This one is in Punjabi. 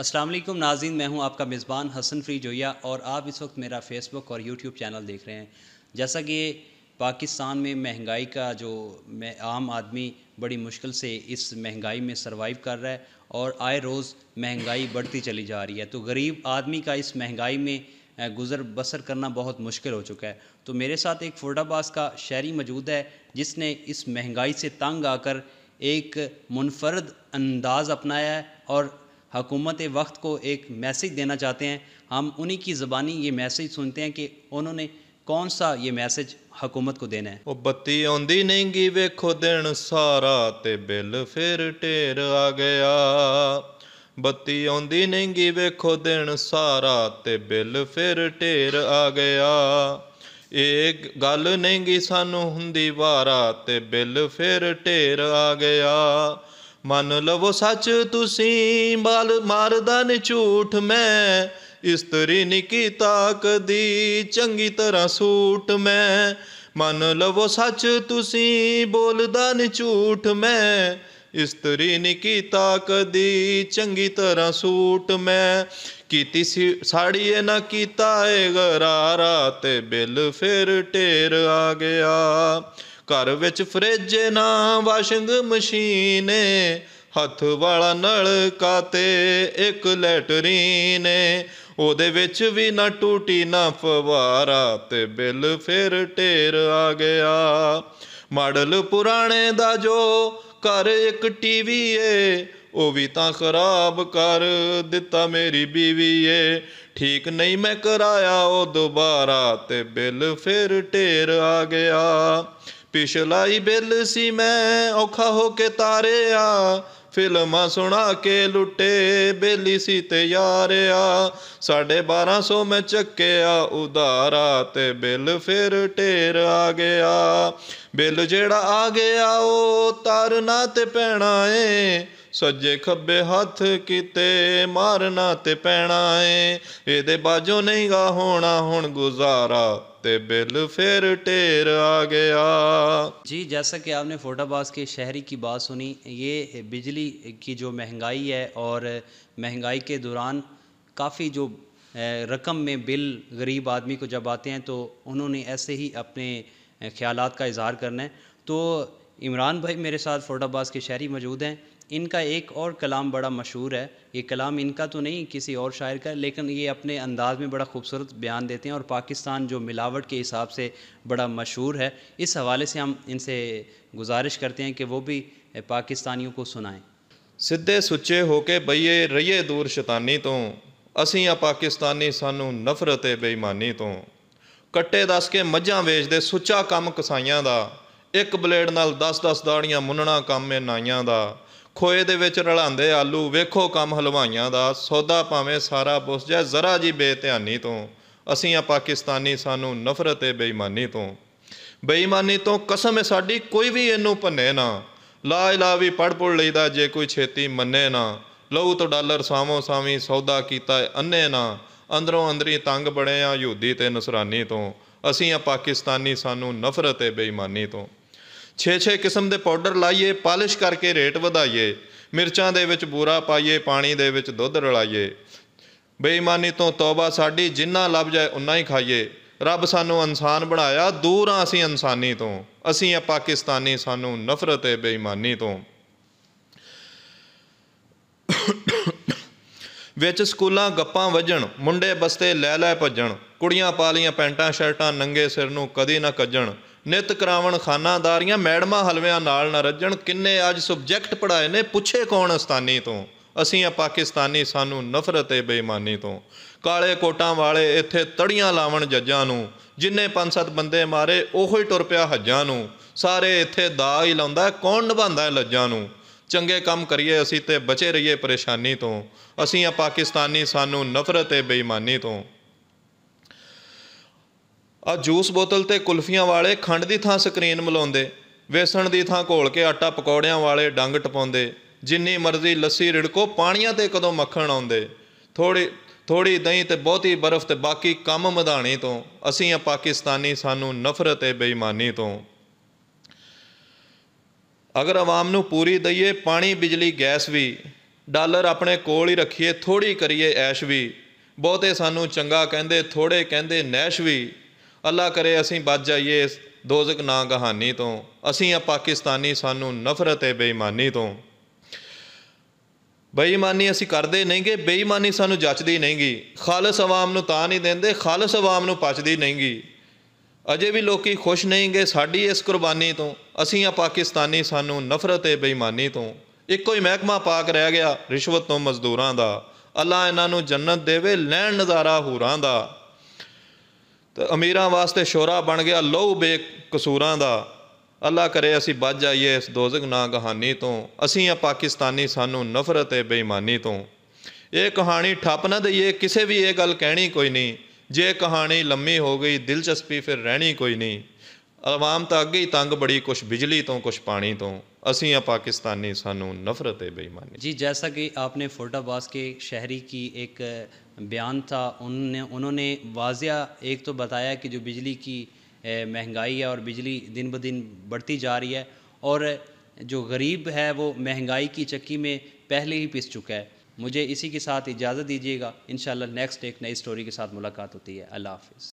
अस्सलाम वालेकुम नाजीन मैं हूं आपका मेज़बान हसन फ्री जोया और आप इस वक्त मेरा फेसबुक और यूट्यूब चैनल देख रहे हैं जैसा कि पाकिस्तान में महंगाई का जो मैं आम आदमी बड़ी मुश्किल से इस महंगाई में सरवाइव कर रहा है और आए रोज़ महंगाई बढ़ती चली जा रही है तो गरीब आदमी का इस महंगाई में गुज़र बसर करना बहुत मुश्किल हो चुका है तो मेरे साथ एक फोडाबास का शहरी मौजूद है जिसने इस महंगाई से तंग आकर एक मुनफरद अंदाज़ अपनाया है और हकूमत वक्त को एक मैसेज देना चाहते हैं हम उन्हीं की ज़बानी ये मैसेज सुनते हैं कि उन्होंने कौन सा ये मैसेज हकूमत को देना है ओ बत्ती आँदी नहीं गी वेखो दिन सारा तो बिल फिर ढेर आ गया बत्ती आँदी नहीं गी वेखो दिन सारा तो बिल फिर ढेर आ गया एक गल नहीं गी सानू हुंदी वारा ते बिल फिर ढेर आ गया ਮੰਨ ਲਵੋ ਸੱਚ ਤੁਸੀਂ ਮਾਲ ਮਾਰਦਾ ਨੇ ਝੂਠ ਮੈਂ ਇਸਤਰੀ ਨਿਕੀ ਦੀ ਚੰਗੀ ਤਰ੍ਹਾਂ ਸੂਟ ਮੈਂ ਮੰਨ ਲਵੋ ਸੱਚ ਤੁਸੀਂ ਬੋਲਦਾ ਨੇ ਝੂਠ ਮੈਂ ਇਸਤਰੀ ਨਿਕੀ ਦੀ ਚੰਗੀ ਤਰ੍ਹਾਂ ਸੂਟ ਮੈਂ ਕੀਤੀ ਸਾੜੀ ਇਹ ਨਾ ਕੀਤਾ ਏ ਗਰਾਰਾ ਤੇ ਬਿੱਲ ਫਿਰ ਢੇਰ ਆ ਗਿਆ ਘਰ ਵਿੱਚ ਫ੍ਰਿਜ ਨਾ ਵਾਸ਼ਿੰਗ ਮਸ਼ੀਨ ਹੱਥ ਵਾਲਾ ਨਲਕਾ ਤੇ ਇੱਕ ਲੈਟਰੀਨ ਉਹਦੇ ਵਿੱਚ ਵੀ ਨਾ ਟੂਟੀ ਨਾ ਫਵਾਰਾ ਤੇ ਬਿੱਲ ਫਿਰ ਢੇਰ ਆ ਗਿਆ ਮਾਡਲ ਪੁਰਾਣੇ ਦਾ ਜੋ ਘਰ ਇੱਕ ਟੀਵੀ ਏ ਉਹ ਵੀ ਤਾਂ ਖਰਾਬ ਕਰ ਦਿੱਤਾ ਮੇਰੀ ਬੀਵੀ ਏ ਠੀਕ ਨਹੀਂ ਮੈਂ ਕਰਾਇਆ ਉਹ ਦੁਬਾਰਾ ਤੇ ਬਿੱਲ ਫਿਰ ਢੇਰ ਆ ਗਿਆ ਪਿਛਲਾਈ ਬਿੱਲ ਸੀ ਮੈਂ ਔਖਾ ਹੋ ਕੇ ਤਾਰਿਆ ਫਿਲਮਾਂ ਸੁਣਾ ਕੇ ਲੁੱਟੇ ਬੇਲੀ ਸੀ ਤੇ ਯਾਰਿਆ ਸਾਡੇ 1200 ਮੈਂ ਚੱਕਿਆ ਉਧਾਰਾ ਤੇ ਬਿੱਲ ਫਿਰ ਢੇਰ ਆ ਗਿਆ ਬਿੱਲ ਜਿਹੜਾ ਆ ਗਿਆ ਉਹ ਤਰਨਾ ਤੇ ਪੈਣਾ ਏ सजे खब्बे हथ कि मारना ते पैना है ये बाजो नहीं गा होना हूं गुजारा ते बिल फिर ढेर आ गया जी जैसा कि आपने फोटाबाज के शहरी की बात सुनी ये बिजली की जो महंगाई है और महंगाई के दौरान काफ़ी जो रकम में बिल गरीब आदमी को जब आते हैं तो उन्होंने ऐसे ही अपने ख्यालात का इजहार करना है तो इमरान भाई मेरे साथ फोटाबाज के शहरी मौजूद हैं इनका एक और कलाम बड़ा मशहूर है ये कलाम इनका तो नहीं किसी और शायर का लेकिन ये अपने अंदाज में बड़ा खूबसूरत बयान देते हैं और पाकिस्तान जो मिलावट के हिसाब से बड़ा मशहूर है इस हवाले से हम इनसे गुजारिश करते हैं कि वो भी पाकिस्तानियों को सुनाएं ਸਿੱਧੇ सुचे ਹੋ बइए ਬਈਏ दूर शैतानी तो असी ਅਸੀਂ पाकिस्तानी सानू नफ़रत है बेईमानी तो कट्टे दस के मझा वेच दे सुचा ਕੰਮ कसाइया का एक ब्लेड ਨਾਲ दस दस दाड़ियाँ ਮੁੰਨਣਾ ਕੰਮ है नाइया का ਖੋਏ ਦੇ ਵਿੱਚ ਰਲਾਂਦੇ ਆਲੂ ਵੇਖੋ ਕੰਮ ਹਲਵਾਈਆਂ ਦਾ ਸੌਦਾ ਭਾਵੇਂ ਸਾਰਾ ਬੁੱਸ ਜਾ ਜ਼ਰਾ ਜੀ ਬੇਧਿਆਨੀ ਤੋਂ ਅਸੀਂ ਆ ਪਾਕਿਸਤਾਨੀ ਸਾਨੂੰ ਨਫ਼ਰਤ ਤੇ ਬੇਈਮਾਨੀ ਤੋਂ ਬੇਈਮਾਨੀ ਤੋਂ ਕਸਮ ਹੈ ਸਾਡੀ ਕੋਈ ਵੀ ਇਹਨੂੰ ਭੰਨੇ ਨਾ ਲਾ ਇਲਾ ਵੀ ਪੜ ਪੜ ਲਈਦਾ ਜੇ ਕੋਈ ਛੇਤੀ ਮੰਨੇ ਨਾ ਲਹੂ ਤੋਂ ਡਾਲਰ ਸਾਵੋ ਸਾਵੀ ਸੌਦਾ ਕੀਤਾ ਅੰਨੇ ਨਾ ਅੰਦਰੋਂ ਅੰਦਰੀ ਤੰਗ ਬੜੇ ਆ ਯਹੂਦੀ ਤੇ ਨਸਰਾਨੀ ਤੋਂ ਅਸੀਂ ਆ ਪਾਕਿਸਤਾਨੀ ਸਾਨੂੰ ਨਫ਼ਰਤ ਤੇ ਬੇਈਮਾਨੀ ਤੋਂ ਛੇ-ਛੇ ਕਿਸਮ ਦੇ ਪਾਊਡਰ ਲਾਈਏ ਪਾਲਿਸ਼ ਕਰਕੇ ਰੇਟ ਵਧਾਈਏ ਮਿਰਚਾਂ ਦੇ ਵਿੱਚ ਬੂਰਾ ਪਾਈਏ ਪਾਣੀ ਦੇ ਵਿੱਚ ਦੁੱਧ ਰਲਾਈਏ ਬੇਈਮਾਨੀ ਤੋਂ ਤੌਬਾ ਸਾਡੀ ਜਿੰਨਾ ਲੱਭ ਜਾਏ ਉਨਾ ਹੀ ਖਾਈਏ ਰੱਬ ਸਾਨੂੰ ਇਨਸਾਨ ਬਣਾਇਆ ਦੂਰ ਆ ਅਸੀਂ ਇਨਸਾਨੀ ਤੋਂ ਅਸੀਂ ਆ ਪਾਕਿਸਤਾਨੀ ਸਾਨੂੰ ਨਫ਼ਰਤ ਹੈ ਬੇਈਮਾਨੀ ਤੋਂ ਵਿੱਚ ਸਕੂਲਾਂ ਗੱਪਾਂ ਵਜਣ ਮੁੰਡੇ ਬਸਤੇ ਲੈ ਲੈ ਭੱਜਣ ਕੁੜੀਆਂ ਪਾਲੀਆਂ ਪੈਂਟਾਂ ਸ਼ਰਟਾਂ ਨੰਗੇ ਸਿਰ ਨੂੰ ਕਦੀ ਨਾ ਕੱਜਣ ਨਿਤ ਕਰਾਵਣ ਖਾਨਾਦਾਰੀਆਂ ਮੈਡਮਾਂ ਹਲਵਿਆਂ ਨਾਲ ਨਾ ਰੱਜਣ ਕਿੰਨੇ ਅੱਜ ਸਬਜੈਕਟ ਪੜਾਏ ਨੇ ਪੁੱਛੇ ਕੌਣ ਅਸਤਾਨੀ ਤੋਂ ਅਸੀਂ ਆ ਪਾਕਿਸਤਾਨੀ ਸਾਨੂੰ ਨਫ਼ਰਤ ਤੇ ਬੇਈਮਾਨੀ ਤੋਂ ਕਾਲੇ ਕੋਟਾਂ ਵਾਲੇ ਇੱਥੇ ਤੜੀਆਂ ਲਾਵਣ ਜੱਜਾਂ ਨੂੰ ਜਿੰਨੇ ਪੰਜ ਸੱਤ ਬੰਦੇ ਮਾਰੇ ਉਹੋ ਹੀ ਟੁਰ ਪਿਆ ਹੱਜਾਂ ਨੂੰ ਸਾਰੇ ਇੱਥੇ ਦਾ ਹੀ ਲਾਉਂਦਾ ਕੌਣ ਨਿਭਾਉਂਦਾ ਲੱਜਾਂ ਨੂੰ ਚੰਗੇ ਕੰਮ ਕਰੀਏ ਅਸੀਂ ਤੇ ਬਚੇ ਰਹੀਏ ਪਰੇਸ਼ਾਨੀ ਤੋਂ ਅਸੀਂ ਆ ਪਾਕਿਸਤਾਨੀ ਸਾਨੂੰ ਨਫ਼ਰਤ ਤੇ ਬੇਈਮਾਨੀ ਤੋਂ ਆ ਜੂਸ ਬੋਤਲ ਤੇ ਕੁਲਫੀਆਂ ਵਾਲੇ ਖੰਡ ਦੀ ਥਾਂ ਸਕਰੀਨ ਮਲਾਉਂਦੇ ਵੇਸਣ ਦੀ ਥਾਂ ਘੋਲ ਕੇ ਆਟਾ ਪਕੌੜਿਆਂ ਵਾਲੇ ਡੰਗ ਟਪਾਉਂਦੇ ਜਿੰਨੀ ਮਰਜ਼ੀ ਲੱਸੀ ਰਿੜਕੋ ਪਾਣੀਆਂ ਤੇ ਕਦੋਂ ਮੱਖਣ ਆਉਂਦੇ ਥੋੜੀ ਥੋੜੀ ਦਹੀਂ ਤੇ ਬਹੁਤੀ ਬਰਫ਼ ਤੇ ਬਾਕੀ ਕੰਮ ਮਧਾਣੇ ਤੋਂ ਅਸੀਂ ਆ ਪਾਕਿਸਤਾਨੀ ਸਾਨੂੰ ਨਫ਼ਰਤ ਹੈ ਬੇਈਮਾਨੀ ਤੋਂ ਅਗਰ ਆਵਾਮ ਨੂੰ ਪੂਰੀ ਦਈਏ ਪਾਣੀ ਬਿਜਲੀ ਗੈਸ ਵੀ ਡਾਲਰ ਆਪਣੇ ਕੋਲ ਹੀ ਰੱਖੀਏ ਥੋੜੀ ਕਰੀਏ ਐਸ਼ ਵੀ ਬਹੁਤੇ ਸਾਨੂੰ ਚੰਗਾ ਕਹਿੰਦੇ ਥੋੜੇ ਕਹਿੰਦੇ ਨੈਸ਼ ਵੀ ਅੱਲਾ ਕਰੇ ਅਸੀਂ ਬਚ ਜਾਈਏ ਇਸ ਨਾ ਕਹਾਣੀ ਤੋਂ ਅਸੀਂ ਆ ਪਾਕਿਸਤਾਨੀ ਸਾਨੂੰ ਨਫ਼ਰਤ ਹੈ ਬੇਈਮਾਨੀ ਤੋਂ ਬੇਈਮਾਨੀ ਅਸੀਂ ਕਰਦੇ ਨਹੀਂਗੇ ਬੇਈਮਾਨੀ ਸਾਨੂੰ ਜੱਚਦੀ ਨਹੀਂਗੀ ਖਾਲਸ ਆਵਾਮ ਨੂੰ ਤਾਂ ਨਹੀਂ ਦਿੰਦੇ ਖਾਲਸ ਆਵਾਮ ਨੂੰ ਪਚਦੀ ਨਹੀਂਗੀ ਅਜੇ ਵੀ ਲੋਕੀ ਖੁਸ਼ ਨਹੀਂਗੇ ਸਾਡੀ ਇਸ ਕੁਰਬਾਨੀ ਤੋਂ ਅਸੀਂ ਆ ਪਾਕਿਸਤਾਨੀ ਸਾਨੂੰ ਨਫ਼ਰਤ ਹੈ ਬੇਈਮਾਨੀ ਤੋਂ ਇੱਕੋ ਹੀ ਮਹਿਕਮਾ ਪਾਕ ਰਹਿ ਗਿਆ ਰਿਸ਼ਵਤ ਤੋਂ ਮਜ਼ਦੂਰਾਂ ਦਾ ਅੱਲਾ ਇਹਨਾਂ ਨੂੰ ਜੰਨਤ ਦੇਵੇ ਲੈਣ ਨਜ਼ਾਰਾ ਹੂਰਾਂ ਦਾ ਤੇ ਅਮੀਰਾਂ ਵਾਸਤੇ ਸ਼ੋਰਾ ਬਣ ਗਿਆ ਲੋਹ ਬੇ ਕਸੂਰਾਂ ਦਾ ਅੱਲਾ ਕਰੇ ਅਸੀਂ ਬਚ ਜਾਈਏ ਇਸ ਦੋਜ਼ਖ ਨਾ ਕਹਾਣੀ ਤੋਂ ਅਸੀਂ ਆ ਪਾਕਿਸਤਾਨੀ ਸਾਨੂੰ ਨਫ਼ਰਤ ਹੈ ਬੇਈਮਾਨੀ ਤੋਂ ਇਹ ਕਹਾਣੀ ਠੱਪ ਨਾ ਦਈਏ ਕਿਸੇ ਵੀ ਇਹ ਗੱਲ ਕਹਿਣੀ ਕੋਈ ਨਹੀਂ ਜੇ ਕਹਾਣੀ ਲੰਮੀ ਹੋ ਗਈ ਦਿਲਚਸਪੀ ਫਿਰ ਰਹਿਣੀ ਕੋਈ ਨਹੀਂ ਆਵਾਮ ਤਾਂ ਅੱਗੇ ਹੀ ਤੰਗ ਬੜੀ ਕੁਛ ਬਿਜਲੀ ਤੋਂ ਕੁਛ ਪਾਣੀ ਤੋਂ असी ਆ पाकिस्तानी सानू नफरत है बेईमानी जी जैसा कि आपने फोर्ट के शहरी की एक बयान था उन्होंने उन्होंने वाजिया एक तो बताया कि जो बिजली की महंगाई है और बिजली दिन ब दिन बढ़ती जा रही है और जो गरीब है वो महंगाई की चक्की में पहले ही पिस चुका है मुझे इसी के साथ इजाज़त दीजिएगा इन नेक्स्ट एक नई स्टोरी के साथ मुलाकात होती है अल्लाह हाफिज़